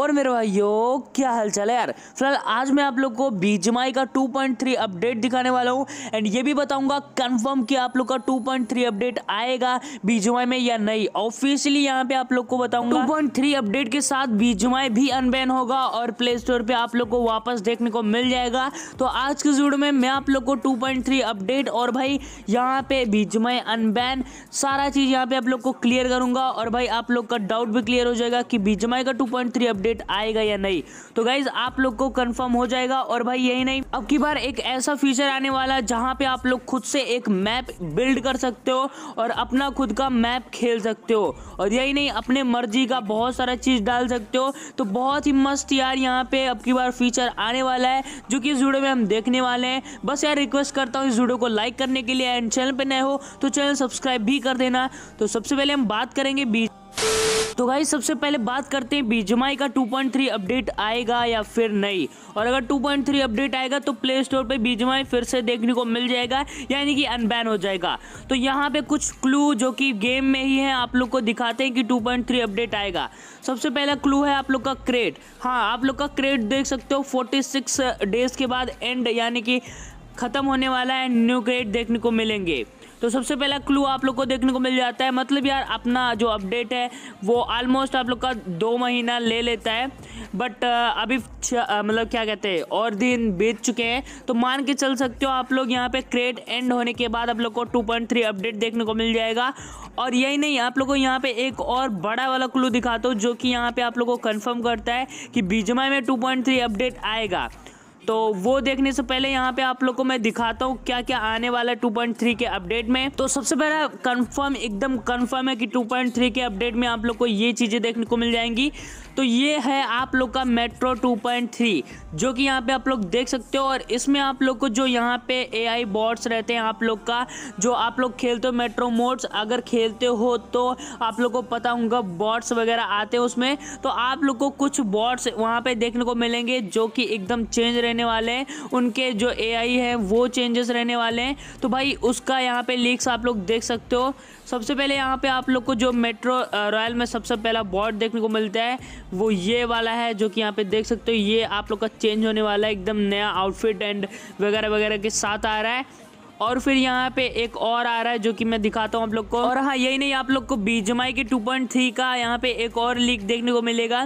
और मेरे भाइयों क्या हलचल है यार फिलहाल आज मैं आप लोग को बीजमाई का 2.3 अपडेट दिखाने वाला हूँ एंड ये भी बताऊंगा कंफर्म कि आप लोग का 2.3 अपडेट आएगा बीजमाई में या नहीं ऑफिशियली यहाँ पे आप लोग को बताऊंगा 2.3 अपडेट के साथ बीजमाई भी अनबैन होगा और प्ले स्टोर पर आप लोग को वापस देखने को मिल जाएगा तो आज के वीडियो में मैं आप लोग को टू अपडेट और भाई यहाँ पे बीजमाई अनबैन सारा चीज़ यहाँ पे आप लोग को क्लियर करूंगा और भाई आप लोग का डाउट भी क्लियर हो जाएगा कि बीजमाई का टू अपडेट अपडेट आएगा या नहीं तो गाइज आप लोग को कन्फर्म हो जाएगा और भाई यही नहीं अब की बार एक ऐसा फीचर आने वाला जहाँ पे आप लोग खुद से एक मैप बिल्ड कर सकते हो और अपना खुद का मैप खेल सकते हो और यही नहीं अपने मर्जी का बहुत सारा चीज़ डाल सकते हो तो बहुत ही मस्त यार यहाँ पे अब की बार फीचर आने वाला है जो कि इस वीडियो में हम देखने वाले हैं बस यार रिक्वेस्ट करता हूँ इस वीडियो को लाइक करने के लिए एंड चैनल पर नए हो तो चैनल सब्सक्राइब भी कर देना तो सबसे पहले हम बात करेंगे बीच तो भाई सबसे पहले बात करते हैं बीजमाई का 2.3 अपडेट आएगा या फिर नहीं और अगर 2.3 अपडेट आएगा तो प्ले स्टोर पर बीजमाई फिर से देखने को मिल जाएगा यानी कि अनबैन हो जाएगा तो यहाँ पे कुछ क्लू जो कि गेम में ही है आप लोग को दिखाते हैं कि 2.3 अपडेट आएगा सबसे पहला क्लू है आप लोग का क्रेट हाँ आप लोग का क्रेट देख सकते हो फोर्टी डेज के बाद एंड यानी कि ख़त्म होने वाला है न्यू क्रेट देखने को मिलेंगे तो सबसे पहला क्लू आप लोग को देखने को मिल जाता है मतलब यार अपना जो अपडेट है वो ऑलमोस्ट आप लोग का दो महीना ले लेता है बट अभी मतलब क्या कहते हैं और दिन बीत चुके हैं तो मान के चल सकते हो आप लोग यहाँ पे क्रेट एंड होने के बाद आप लोग को 2.3 अपडेट देखने को मिल जाएगा और यही नहीं आप लोग को यहाँ पे एक और बड़ा वाला क्लू दिखाता हूँ जो कि यहाँ पे आप लोग को कन्फर्म करता है कि बीजमा में 2.3 अपडेट आएगा तो वो देखने से पहले यहाँ पे आप लोग को मैं दिखाता हूँ क्या क्या आने वाला है के अपडेट में तो सबसे पहला कंफर्म एकदम कंफर्म है कि 2.3 के अपडेट में आप लोग को ये चीज़ें देखने को मिल जाएंगी तो ये है आप लोग का मेट्रो 2.3 जो कि यहाँ पे आप लोग देख सकते हो और इसमें आप लोग को जो यहाँ पे ए आई बॉट्स रहते हैं आप लोग का जो आप लोग खेलते हो मेट्रो मोड्स अगर खेलते हो तो आप लोग को पता होगा बॉर्ड्स वगैरह आते हैं उसमें तो आप लोग को कुछ बॉट्स वहाँ पे देखने को मिलेंगे जो कि एकदम चेंज रहने रहने वाले हैं उनके जो ए है वो चेंजेस रहने वाले हैं तो भाई उसका यहाँ पे लीक्स आप लोग देख सकते हो सबसे पहले यहाँ पे आप लोग को जो मेट्रो रॉयल में सबसे पहला बॉर्ड देखने को मिलता है वो ये वाला है जो कि यहाँ पे देख सकते हो ये आप लोग का चेंज होने वाला है एकदम नया आउटफिट एंड वगैरह वगैरह के साथ आ रहा है और फिर यहाँ पे एक और आ रहा है जो कि मैं दिखाता हूँ आप लोग को और हाँ यही नहीं आप लोग को बीजमाई के 2.3 का यहाँ पे एक और लीक देखने को मिलेगा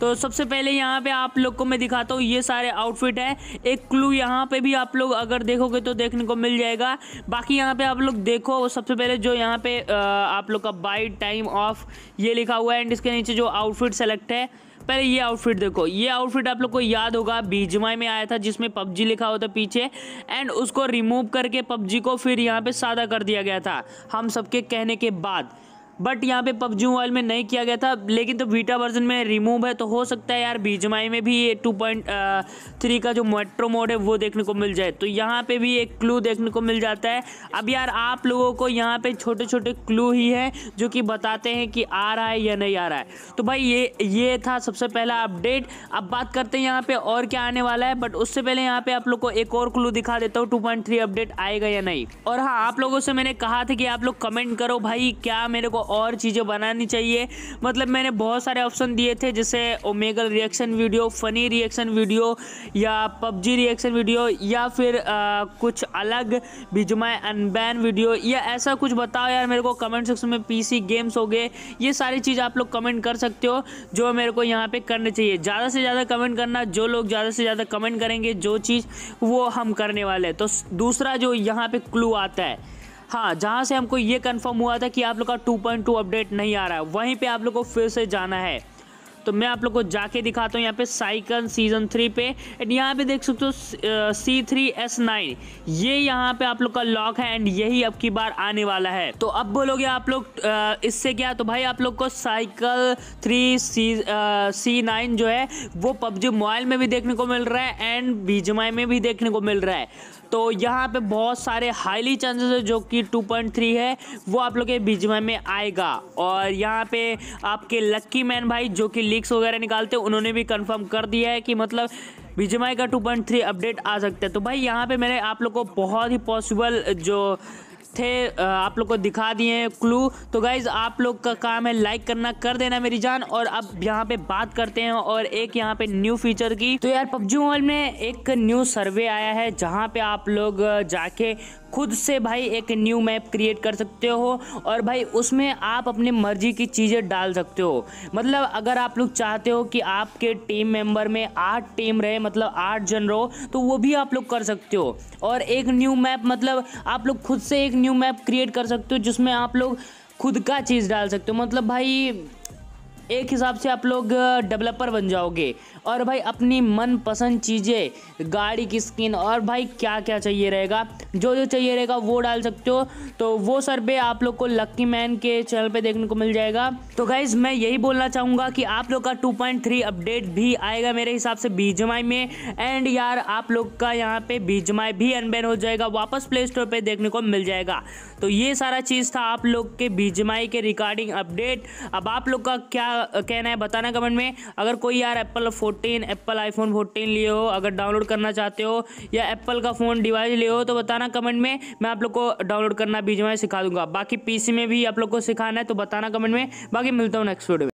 तो सबसे पहले यहाँ पे आप लोग को मैं दिखाता हूँ ये सारे आउटफिट है एक क्लू यहाँ पे भी आप लोग अगर देखोगे तो देखने को मिल जाएगा बाकी यहाँ पे आप लोग देखो सबसे पहले जो यहाँ पे आप लोग का बाई टाइम ऑफ ये लिखा हुआ है एंड इसके नीचे जो आउटफिट सेलेक्ट है पहले ये आउटफिट देखो ये आउटफिट आप लोग को याद होगा बीजमाई में आया था जिसमें पबजी लिखा होता पीछे एंड उसको रिमूव करके पबजी को फिर यहाँ पे सादा कर दिया गया था हम सबके कहने के बाद बट यहाँ पे PUBG मोबाइल में नहीं किया गया था लेकिन तो बीटा वर्जन में रिमूव है तो हो सकता है यार बीजमाई में भी ये टू पॉइंट थ्री का जो मेट्रो मोड है वो देखने को मिल जाए तो यहाँ पे भी एक क्लू देखने को मिल जाता है अब यार आप लोगों को यहाँ पे छोटे छोटे क्लू ही है जो कि बताते हैं कि आ रहा है या नहीं आ रहा है तो भाई ये ये था सबसे पहला अपडेट अब बात करते हैं यहाँ पर और क्या आने वाला है बट उससे पहले यहाँ पर आप लोग को एक और क्लू दिखा देता हूँ टू अपडेट आएगा या नहीं और हाँ आप लोगों से मैंने कहा था कि आप लोग कमेंट करो भाई क्या मेरे को और चीज़ें बनानी चाहिए मतलब मैंने बहुत सारे ऑप्शन दिए थे जैसे Omegle reaction video funny reaction video या पबजी रिएक्शन वीडियो या फिर आ, कुछ अलग बिजमाए अनबैन वीडियो या ऐसा कुछ बताओ यार मेरे को कमेंट सेक्शन में पी गेम्स हो गए ये सारी चीज़ आप लोग कमेंट कर सकते हो जो मेरे को यहाँ पर करने चाहिए ज़्यादा से ज़्यादा कमेंट करना जो लोग ज़्यादा से ज़्यादा कमेंट करेंगे जो चीज़ वो हम करने वाले तो दूसरा जो यहाँ पे क्लू आता है हाँ जहाँ से हमको ये कन्फर्म हुआ था कि आप लोग का 2.2 अपडेट नहीं आ रहा है वहीं पर आप लोग को फिर से जाना है तो मैं आप लोग को जाके दिखाता हूँ यहाँ पे साइकन सीजन थ्री पे एंड यहाँ पे देख सकते हो सी थ्री एस नाइन ये यहाँ पे आप लोग का लॉक है एंड यही अब की बार आने वाला है तो अब बोलोगे आप लोग इससे क्या तो भाई आप लोग को cycle three C C nine जो है वो पबजी मोबाइल में भी देखने को मिल रहा है एंड बीजमाई में भी देखने को मिल रहा है तो यहाँ पे बहुत सारे हाईली चांसेस है जो कि 2.3 है वो आप लोग के बीच में आएगा और यहाँ पे आपके लक्की मैन भाई जो कि लीक्स वगैरह निकालते हैं उन्होंने भी कंफर्म कर दिया है कि मतलब बीजमाई का 2.3 अपडेट आ सकता है तो भाई यहाँ पे मैंने आप लोग को बहुत ही पॉसिबल जो थे आप लोग को दिखा दिए हैं क्लू तो गाइज आप लोग का काम है लाइक करना कर देना मेरी जान और अब यहाँ पे बात करते हैं और एक यहाँ पे न्यू फीचर की तो यार पबजी मोबाइल में एक न्यू सर्वे आया है जहाँ पे आप लोग जाके खुद से भाई एक न्यू मैप क्रिएट कर सकते हो और भाई उसमें आप अपनी मर्जी की चीज़ें डाल सकते हो मतलब अगर आप लोग चाहते हो कि आपके टीम मेंबर में आठ टीम रहे मतलब आठ जन रहो तो वो भी आप लोग कर सकते हो और एक न्यू मैप मतलब आप लोग खुद से एक न्यू मैप क्रिएट कर सकते हो जिसमें आप लोग खुद का चीज़ डाल सकते हो मतलब भाई एक हिसाब से आप लोग डेवलपर बन जाओगे और भाई अपनी मनपसंद चीज़ें गाड़ी की स्किन और भाई क्या क्या चाहिए रहेगा जो जो चाहिए रहेगा वो डाल सकते हो तो वो सर्वे आप लोग को लक्की मैन के चैनल पे देखने को मिल जाएगा तो गाइज मैं यही बोलना चाहूँगा कि आप लोग का 2.3 अपडेट भी आएगा मेरे हिसाब से बीजमाई में एंड यार आप लोग का यहाँ पे बीजमाई भी अनबैन हो जाएगा वापस प्ले स्टोर पर देखने को मिल जाएगा तो ये सारा चीज़ था आप लोग के बीजमाई के रिकॉर्डिंग अपडेट अब आप लोग का क्या कहना है बताना कमेंट में अगर कोई यार Apple fourteen Apple iPhone fourteen लिए हो अगर डाउनलोड करना चाहते हो या एप्पल का फ़ोन डिवाइस लिए हो तो बताना बताना कमेंट में मैं आप लोग को डाउनलोड करना भी जो है सिखा दूंगा बाकी पीसी में भी आप लोग को सिखाना है तो बताना कमेंट में बाकी मिलता हूँ नेक्स्ट वीडियो